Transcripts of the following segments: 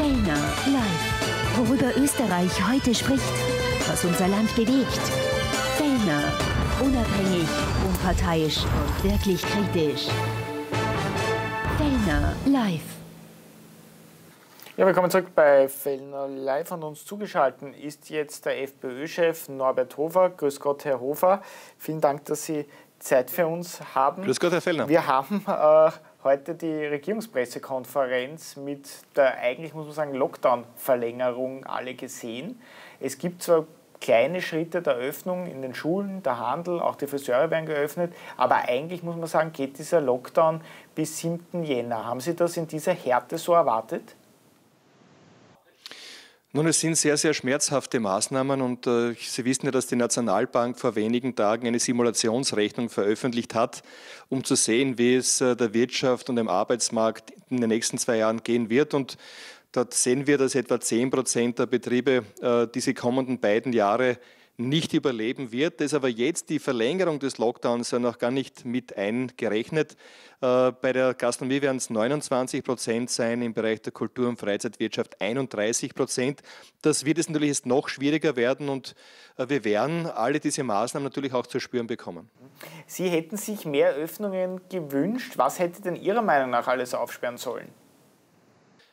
Fellner live. Worüber Österreich heute spricht, was unser Land bewegt. Fellner, unabhängig, unparteiisch und wirklich kritisch. Fellner live. Ja, willkommen zurück bei Fellner Live. Und uns zugeschaltet ist jetzt der FPÖ-Chef Norbert Hofer. Grüß Gott, Herr Hofer. Vielen Dank, dass Sie Zeit für uns haben. Grüß Gott, Herr Fellner. Wir haben äh, heute die Regierungspressekonferenz mit der eigentlich, muss man sagen, Lockdown-Verlängerung alle gesehen. Es gibt zwar kleine Schritte der Öffnung in den Schulen, der Handel, auch die Friseure werden geöffnet, aber eigentlich muss man sagen, geht dieser Lockdown bis 7. Jänner. Haben Sie das in dieser Härte so erwartet? Nun, es sind sehr, sehr schmerzhafte Maßnahmen und äh, Sie wissen ja, dass die Nationalbank vor wenigen Tagen eine Simulationsrechnung veröffentlicht hat, um zu sehen, wie es äh, der Wirtschaft und dem Arbeitsmarkt in den nächsten zwei Jahren gehen wird. Und dort sehen wir, dass etwa 10 Prozent der Betriebe äh, diese kommenden beiden Jahre nicht überleben wird. Das ist aber jetzt die Verlängerung des Lockdowns noch gar nicht mit eingerechnet. Äh, bei der Gastronomie werden es 29 Prozent sein, im Bereich der Kultur- und Freizeitwirtschaft 31 Prozent. Das wird es natürlich jetzt noch schwieriger werden und äh, wir werden alle diese Maßnahmen natürlich auch zu spüren bekommen. Sie hätten sich mehr Öffnungen gewünscht. Was hätte denn Ihrer Meinung nach alles aufsperren sollen?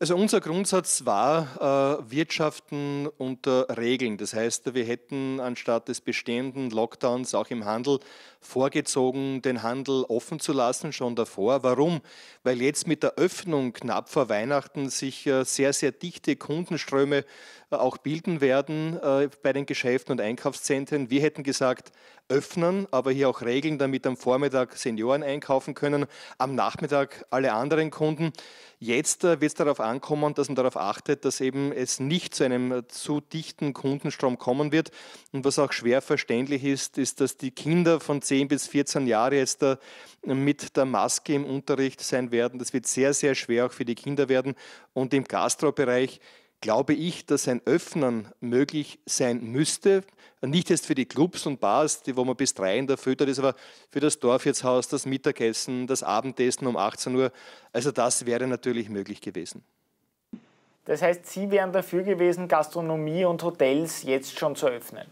Also unser Grundsatz war, äh, wirtschaften unter Regeln. Das heißt, wir hätten anstatt des bestehenden Lockdowns auch im Handel vorgezogen, den Handel offen zu lassen, schon davor. Warum? Weil jetzt mit der Öffnung knapp vor Weihnachten sich äh, sehr, sehr dichte Kundenströme äh, auch bilden werden äh, bei den Geschäften und Einkaufszentren. Wir hätten gesagt, öffnen, aber hier auch regeln, damit am Vormittag Senioren einkaufen können, am Nachmittag alle anderen Kunden. Jetzt äh, wird es darauf ankommen, dass man darauf achtet, dass eben es nicht zu einem äh, zu dichten Kundenstrom kommen wird. Und was auch schwer verständlich ist, ist, dass die Kinder von 10 bis 14 Jahren jetzt äh, mit der Maske im Unterricht sein werden. Das wird sehr, sehr schwer auch für die Kinder werden. Und im Gastrobereich glaube ich, dass ein Öffnen möglich sein müsste. Nicht jetzt für die Clubs und Bars, die, wo man bis drei in der Früh ist, aber für das Dorfwirtshaus, das Mittagessen, das Abendessen um 18 Uhr. Also das wäre natürlich möglich gewesen. Das heißt, Sie wären dafür gewesen, Gastronomie und Hotels jetzt schon zu öffnen?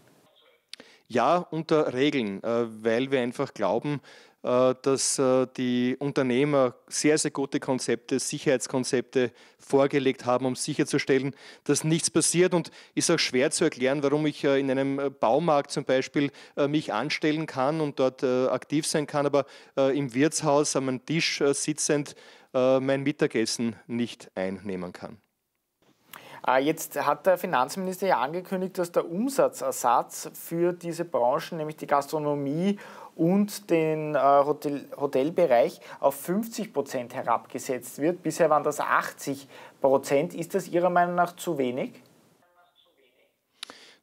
Ja, unter Regeln, äh, weil wir einfach glauben, äh, dass äh, die Unternehmer sehr, sehr gute Konzepte, Sicherheitskonzepte vorgelegt haben, um sicherzustellen, dass nichts passiert. Und ist auch schwer zu erklären, warum ich äh, in einem Baumarkt zum Beispiel mich anstellen kann und dort aktiv sein kann, aber im Wirtshaus am Tisch sitzend mein Mittagessen nicht einnehmen kann. Äh, jetzt hat der Finanzminister ja angekündigt, dass der Umsatzersatz für diese Branchen, nämlich die Gastronomie und den äh, Hotel Hotelbereich, auf 50 Prozent herabgesetzt wird. Bisher waren das 80 Prozent. Ist das Ihrer Meinung nach zu wenig?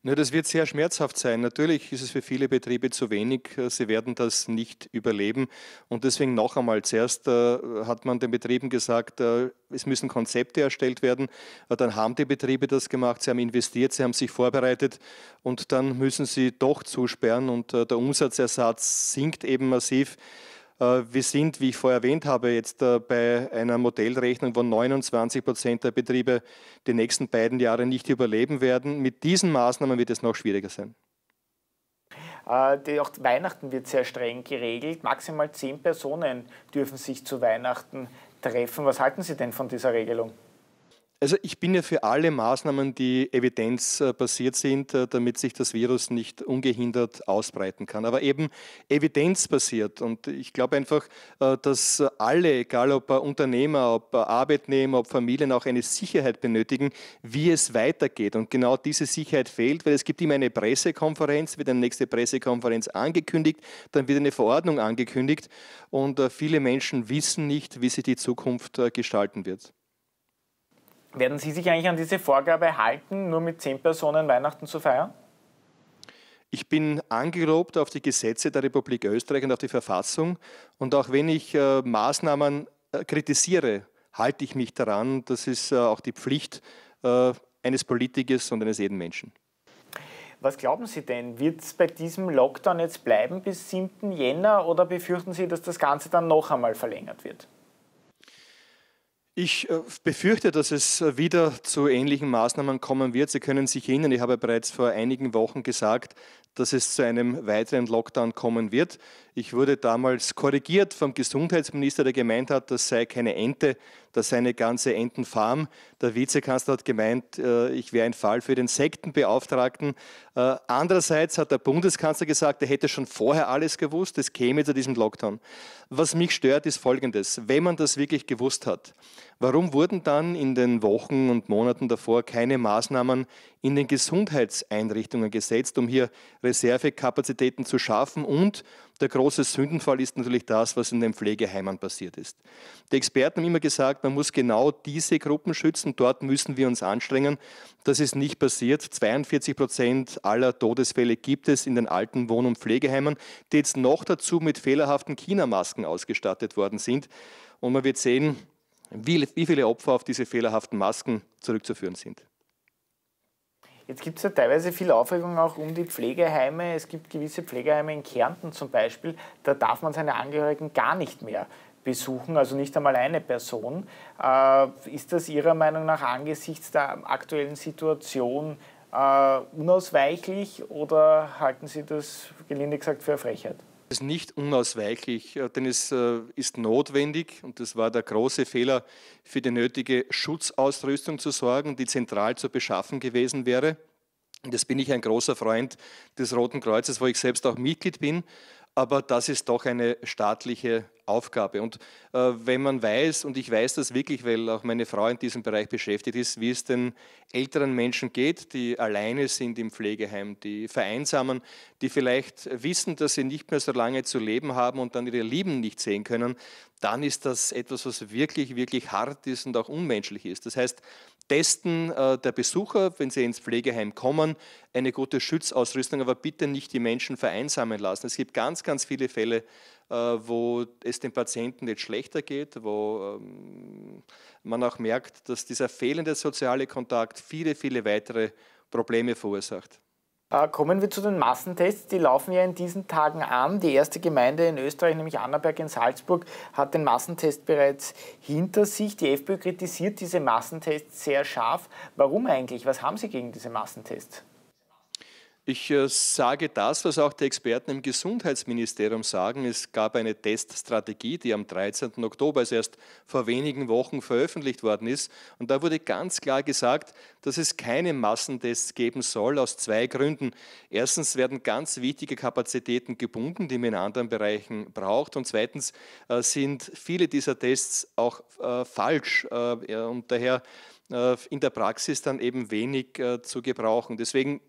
Ja, das wird sehr schmerzhaft sein. Natürlich ist es für viele Betriebe zu wenig. Sie werden das nicht überleben. Und deswegen noch einmal, zuerst äh, hat man den Betrieben gesagt, äh, es müssen Konzepte erstellt werden. Äh, dann haben die Betriebe das gemacht, sie haben investiert, sie haben sich vorbereitet und dann müssen sie doch zusperren und der Umsatzersatz sinkt eben massiv. Äh, wir sind, wie ich vorher erwähnt habe, jetzt äh, bei einer Modellrechnung, wo 29 Prozent der Betriebe die nächsten beiden Jahre nicht überleben werden. Mit diesen Maßnahmen wird es noch schwieriger sein. Äh, die, auch Weihnachten wird sehr streng geregelt. Maximal zehn Personen dürfen sich zu Weihnachten treffen. Was halten Sie denn von dieser Regelung? Also ich bin ja für alle Maßnahmen, die evidenzbasiert äh, sind, äh, damit sich das Virus nicht ungehindert ausbreiten kann. Aber eben evidenzbasiert. Und ich glaube einfach, äh, dass alle, egal ob Unternehmer, ob Arbeitnehmer, ob Familien, auch eine Sicherheit benötigen, wie es weitergeht. Und genau diese Sicherheit fehlt, weil es gibt immer eine Pressekonferenz, wird eine nächste Pressekonferenz angekündigt, dann wird eine Verordnung angekündigt und viele Menschen wissen nicht, wie sich die Zukunft gestalten wird. Werden Sie sich eigentlich an diese Vorgabe halten, nur mit zehn Personen Weihnachten zu feiern? Ich bin angelobt auf die Gesetze der Republik Österreich und auf die Verfassung. Und auch wenn ich äh, Maßnahmen äh, kritisiere, halte ich mich daran. Das ist äh, auch die Pflicht äh, eines Politikers und eines jeden Menschen. Was glauben Sie denn? Wird es bei diesem Lockdown jetzt bleiben bis 7. Jänner oder befürchten Sie, dass das Ganze dann noch einmal verlängert wird? Ich äh, befürchte, dass es äh, wieder zu ähnlichen Maßnahmen kommen wird. Sie können sich erinnern, ich habe bereits vor einigen Wochen gesagt, dass es zu einem weiteren Lockdown kommen wird. Ich wurde damals korrigiert vom Gesundheitsminister, der gemeint hat, das sei keine Ente, dass seine ganze Entenfarm, der Vizekanzler hat gemeint, äh, ich wäre ein Fall für den Sektenbeauftragten. Äh, andererseits hat der Bundeskanzler gesagt, er hätte schon vorher alles gewusst, es käme zu diesem Lockdown. Was mich stört, ist Folgendes. Wenn man das wirklich gewusst hat, warum wurden dann in den Wochen und Monaten davor keine Maßnahmen in den Gesundheitseinrichtungen gesetzt, um hier Reservekapazitäten zu schaffen und der große Sündenfall ist natürlich das, was in den Pflegeheimen passiert ist. Die Experten haben immer gesagt, man muss genau diese Gruppen schützen. Dort müssen wir uns anstrengen. Das ist nicht passiert. 42 Prozent aller Todesfälle gibt es in den alten Wohn- und Pflegeheimen, die jetzt noch dazu mit fehlerhaften China-Masken ausgestattet worden sind. Und man wird sehen, wie, wie viele Opfer auf diese fehlerhaften Masken zurückzuführen sind. Jetzt gibt es ja teilweise viel Aufregung auch um die Pflegeheime. Es gibt gewisse Pflegeheime in Kärnten zum Beispiel, da darf man seine Angehörigen gar nicht mehr besuchen, also nicht einmal eine Person. Äh, ist das Ihrer Meinung nach angesichts der aktuellen Situation äh, unausweichlich oder halten Sie das gelinde gesagt für eine Frechheit? ist nicht unausweichlich, äh, denn es äh, ist notwendig, und das war der große Fehler, für die nötige Schutzausrüstung zu sorgen, die zentral zu beschaffen gewesen wäre. Und das bin ich ein großer Freund des Roten Kreuzes, wo ich selbst auch Mitglied bin aber das ist doch eine staatliche Aufgabe. Und äh, wenn man weiß, und ich weiß das wirklich, weil auch meine Frau in diesem Bereich beschäftigt ist, wie es den älteren Menschen geht, die alleine sind im Pflegeheim, die vereinsamen, die vielleicht wissen, dass sie nicht mehr so lange zu leben haben und dann ihre Lieben nicht sehen können, dann ist das etwas, was wirklich, wirklich hart ist und auch unmenschlich ist. Das heißt, Testen äh, der Besucher, wenn sie ins Pflegeheim kommen, eine gute Schutzausrüstung, aber bitte nicht die Menschen vereinsamen lassen. Es gibt ganz, ganz viele Fälle, äh, wo es den Patienten nicht schlechter geht, wo ähm, man auch merkt, dass dieser fehlende soziale Kontakt viele, viele weitere Probleme verursacht. Äh, kommen wir zu den Massentests. Die laufen ja in diesen Tagen an. Die erste Gemeinde in Österreich, nämlich Annaberg in Salzburg, hat den Massentest bereits hinter sich. Die FPÖ kritisiert diese Massentests sehr scharf. Warum eigentlich? Was haben Sie gegen diese Massentests? Ich äh, sage das, was auch die Experten im Gesundheitsministerium sagen. Es gab eine Teststrategie, die am 13. Oktober, also erst vor wenigen Wochen, veröffentlicht worden ist. Und da wurde ganz klar gesagt, dass es keine Massentests geben soll, aus zwei Gründen. Erstens werden ganz wichtige Kapazitäten gebunden, die man in anderen Bereichen braucht. Und zweitens äh, sind viele dieser Tests auch äh, falsch. Und daher äh, in der Praxis dann eben wenig äh, zu gebrauchen. Deswegen,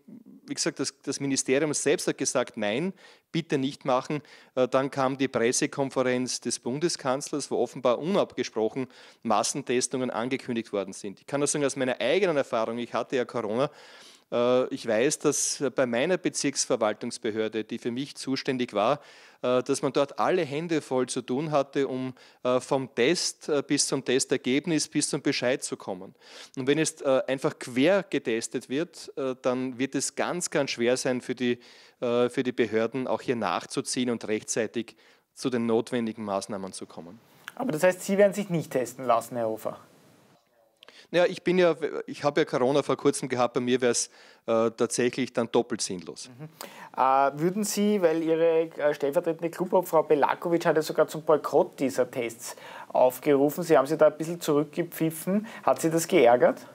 wie gesagt, das, das Ministerium selbst hat gesagt, nein, bitte nicht machen. Äh, dann kam die Pressekonferenz des Bundeskanzlers, wo offenbar unabgesprochen Massentestungen angekündigt worden sind. Ich kann das sagen aus meiner eigenen Erfahrung, ich hatte ja Corona äh, ich weiß, dass bei meiner Bezirksverwaltungsbehörde, die für mich zuständig war, äh, dass man dort alle Hände voll zu tun hatte, um äh, vom Test bis zum Testergebnis, bis zum Bescheid zu kommen. Und wenn es einfach quer getestet wird, dann wird es ganz, ganz schwer sein für die, für die Behörden, auch hier nachzuziehen und rechtzeitig zu den notwendigen Maßnahmen zu kommen. Aber das heißt, Sie werden sich nicht testen lassen, Herr Hofer? Naja, ich bin ja, ich habe ja Corona vor kurzem gehabt, bei mir wäre es äh, tatsächlich dann doppelt sinnlos. Mhm. Äh, würden Sie, weil Ihre äh, stellvertretende Klubobfrau Belakovic hat ja sogar zum Boykott dieser Tests aufgerufen, Sie haben sie da ein bisschen zurückgepfiffen, hat Sie das geärgert?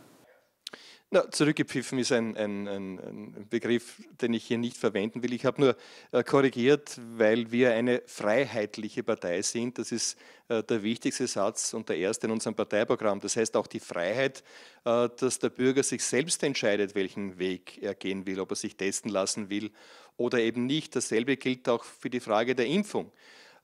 Na, zurückgepfiffen ist ein, ein, ein, Begriff, den ich hier nicht verwenden will. Ich habe nur äh, korrigiert, weil wir eine freiheitliche Partei sind. Das ist äh, der wichtigste Satz und der erste in unserem Parteiprogramm. Das heißt auch die Freiheit, äh, dass der Bürger sich selbst entscheidet, welchen Weg er gehen will, ob er sich testen lassen will oder eben nicht. Dasselbe gilt auch für die Frage der Impfung.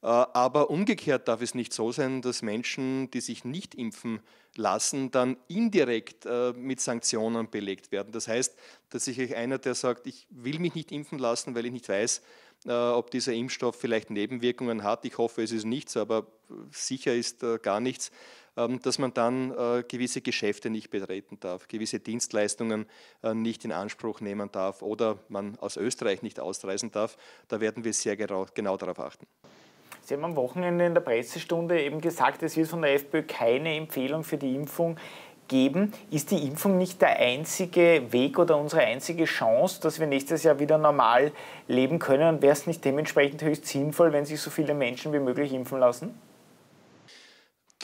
Äh, aber umgekehrt darf es nicht so sein, dass Menschen, die sich nicht impfen lassen, dann indirekt äh, mit Sanktionen belegt werden. Das heißt, dass sich einer, der sagt, ich will mich nicht impfen lassen, weil ich nicht weiß, äh, ob dieser Impfstoff vielleicht Nebenwirkungen hat. Ich hoffe, es ist nichts, aber sicher ist gar nichts, ähm, dass man dann gewisse Geschäfte nicht betreten darf, gewisse Dienstleistungen nicht in Anspruch nehmen darf oder man aus Österreich nicht ausreisen darf. Da werden wir sehr genau, darauf achten. Sie haben am Wochenende in der Pressestunde eben gesagt, es wird von der FPÖ keine Empfehlung für die Impfung geben. Ist die Impfung nicht der einzige Weg oder unsere einzige Chance, dass wir nächstes Jahr wieder normal leben können? Und wäre es nicht dementsprechend höchst sinnvoll, wenn sich so viele Menschen wie möglich impfen lassen?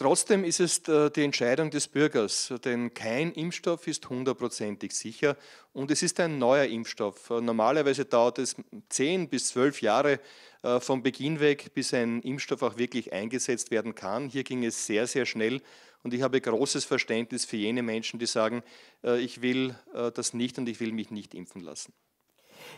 Trotzdem ist es äh, die Entscheidung des Bürgers, denn kein Impfstoff ist hundertprozentig sicher und es ist ein neuer Impfstoff. Äh, normalerweise dauert es zehn bis zwölf Jahre äh, vom Beginn weg, bis ein Impfstoff auch wirklich eingesetzt werden kann. Hier ging es sehr, sehr schnell und ich habe großes Verständnis für jene Menschen, die sagen, ich will das nicht und ich will mich nicht impfen lassen.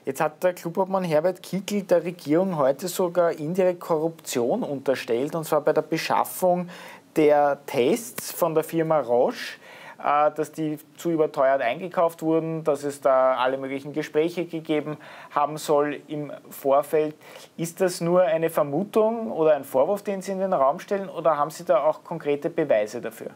Jetzt hat der Klubobmann Herbert Kickl der Regierung heute sogar indirekt Korruption unterstellt, und zwar bei der Beschaffung der Tests von der Firma Roche, äh, dass die zu überteuert eingekauft wurden, dass es da alle möglichen Gespräche gegeben haben soll im Vorfeld. Ist das nur eine Vermutung oder ein Vorwurf, den Sie in den Raum stellen, oder haben Sie da auch konkrete Beweise dafür?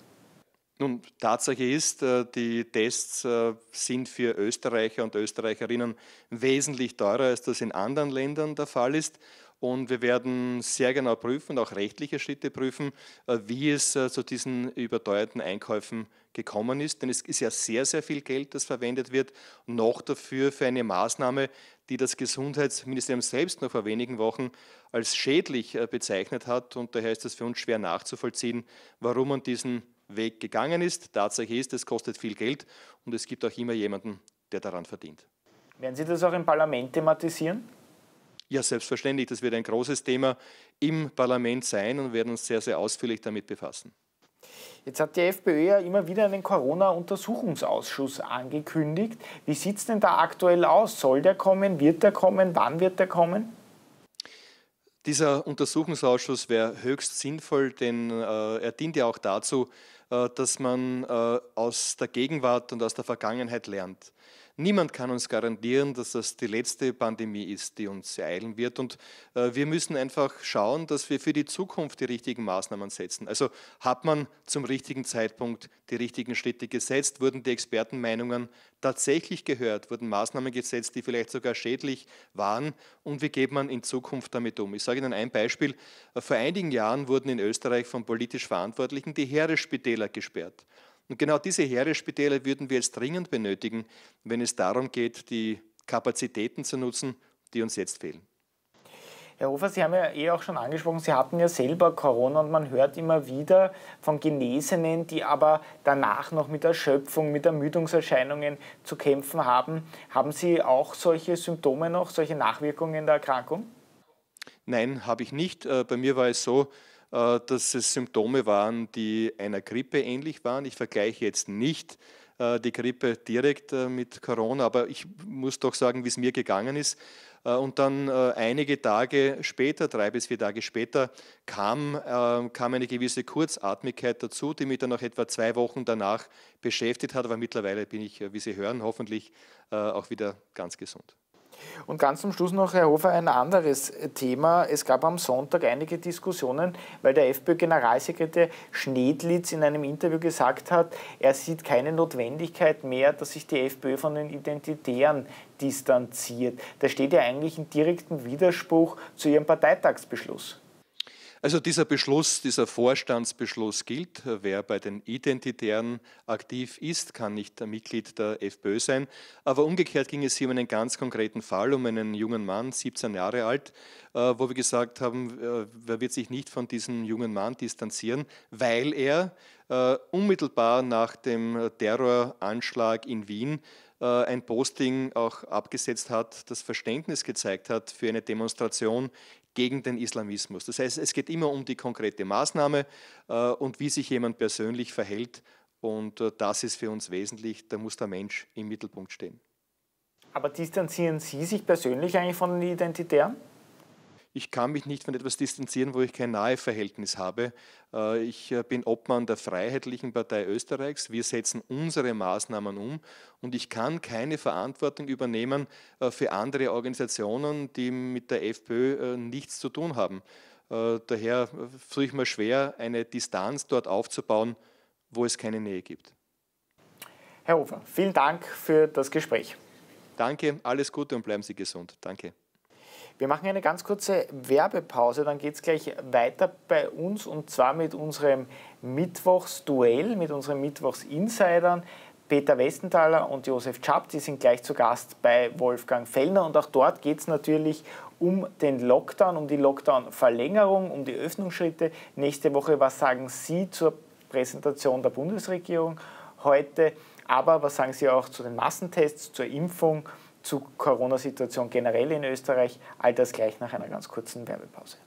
Nun, Tatsache ist, äh, die Tests äh, sind für Österreicher und Österreicherinnen wesentlich teurer, als das in anderen Ländern der Fall ist. Und wir werden sehr genau prüfen, und auch rechtliche Schritte prüfen, äh, wie es äh, zu diesen überteuerten Einkäufen gekommen ist. Denn es ist ja sehr, sehr viel Geld, das verwendet wird, noch dafür für eine Maßnahme, die das Gesundheitsministerium selbst noch vor wenigen Wochen als schädlich äh, bezeichnet hat. Und daher ist es für uns schwer nachzuvollziehen, warum man diesen Weg gegangen ist. Tatsache ist, es kostet viel Geld und es gibt auch immer jemanden, der daran verdient. Werden Sie das auch im Parlament thematisieren? Ja, selbstverständlich, das wird ein großes Thema im Parlament sein und werden uns sehr, sehr ausführlich damit befassen. Jetzt hat die FPÖ ja immer wieder einen Corona-Untersuchungsausschuss angekündigt. Wie sieht es denn da aktuell aus? Soll der kommen? Wird der kommen? Wann wird der kommen? Dieser Untersuchungsausschuss wäre höchst sinnvoll, denn äh, er dient ja auch dazu, äh, dass man äh, aus der Gegenwart und aus der Vergangenheit lernt. Niemand kann uns garantieren, dass das die letzte Pandemie ist, die uns ereilen wird. Und äh, wir müssen einfach schauen, dass wir für die Zukunft die richtigen Maßnahmen setzen. Also hat man zum richtigen Zeitpunkt die richtigen Schritte gesetzt? Wurden die Expertenmeinungen tatsächlich gehört? Wurden Maßnahmen gesetzt, die vielleicht sogar schädlich waren? Und wie geht man in Zukunft damit um? Ich sage Ihnen ein Beispiel. Äh, vor einigen Jahren wurden in Österreich von politisch Verantwortlichen die Heeresspitäler gesperrt. Und genau diese Heeresspitäler würden wir jetzt dringend benötigen, wenn es darum geht, die Kapazitäten zu nutzen, die uns jetzt fehlen. Herr Hofer, Sie haben ja eh auch schon angesprochen, Sie hatten ja selber Corona und man hört immer wieder von Genesenen, die aber danach noch mit Erschöpfung, mit Ermüdungserscheinungen zu kämpfen haben. Haben Sie auch solche Symptome noch, solche Nachwirkungen der Erkrankung? Nein, habe ich nicht. Äh, bei mir war es so, äh, dass es Symptome waren, die einer Grippe ähnlich waren. Ich vergleiche jetzt nicht äh, die Grippe direkt äh, mit Corona, aber ich muss doch sagen, wie es mir gegangen ist. Und dann einige Tage später, drei bis vier Tage später, kam, kam eine gewisse Kurzatmigkeit dazu, die mich dann noch etwa zwei Wochen danach beschäftigt hat. Aber mittlerweile bin ich, wie Sie hören, hoffentlich auch wieder ganz gesund. Und ganz zum Schluss noch, Herr Hofer, ein anderes Thema. Es gab am Sonntag einige Diskussionen, weil der FPÖ-Generalsekretär Schnedlitz in einem Interview gesagt hat, er sieht keine Notwendigkeit mehr, dass sich die FPÖ von den Identitären distanziert. Da steht ja eigentlich in direktem Widerspruch zu ihrem Parteitagsbeschluss. Also dieser Beschluss, dieser Vorstandsbeschluss gilt. Wer bei den Identitären aktiv ist, kann nicht Mitglied der FPÖ sein. Aber umgekehrt ging es hier um einen ganz konkreten Fall, um einen jungen Mann, 17 Jahre alt, äh, wo wir gesagt haben, äh, wer wird sich nicht von diesem jungen Mann distanzieren, weil er äh, unmittelbar nach dem Terroranschlag in Wien ein Posting auch abgesetzt hat, das Verständnis gezeigt hat für eine Demonstration gegen den Islamismus. Das heißt, es geht immer um die konkrete Maßnahme äh, und wie sich jemand persönlich verhält. Und äh, das ist für uns wesentlich. Da muss der Mensch im Mittelpunkt stehen. Aber distanzieren Sie sich persönlich eigentlich von den Identitären? Ich kann mich nicht von etwas distanzieren, wo ich kein Naheverhältnis habe. Äh, ich äh, bin Obmann der Freiheitlichen Partei Österreichs. Wir setzen unsere Maßnahmen um und ich kann keine Verantwortung übernehmen äh, für andere Organisationen, die mit der FPÖ nichts zu tun haben. Daher fühle ich mir schwer, eine Distanz dort aufzubauen, wo es keine Nähe gibt. Herr Hofer, vielen Dank für das Gespräch. Danke, alles Gute und bleiben Sie gesund. Danke. Wir machen eine ganz kurze Werbepause, dann geht es gleich weiter bei uns und zwar mit unserem Mittwochsduell, mit unseren Mittwochsinsidern. Peter Westenthaler und Josef Czap, die sind gleich zu Gast bei Wolfgang Fellner und auch dort geht es natürlich um den Lockdown, um die Lockdown-Verlängerung, um die Öffnungsschritte. Nächste Woche, was sagen Sie zur Präsentation der Bundesregierung heute? Aber was sagen Sie auch zu den Massentests, zur Impfung? zu Corona-Situation generell in Österreich. All das gleich nach einer ganz kurzen Werbepause.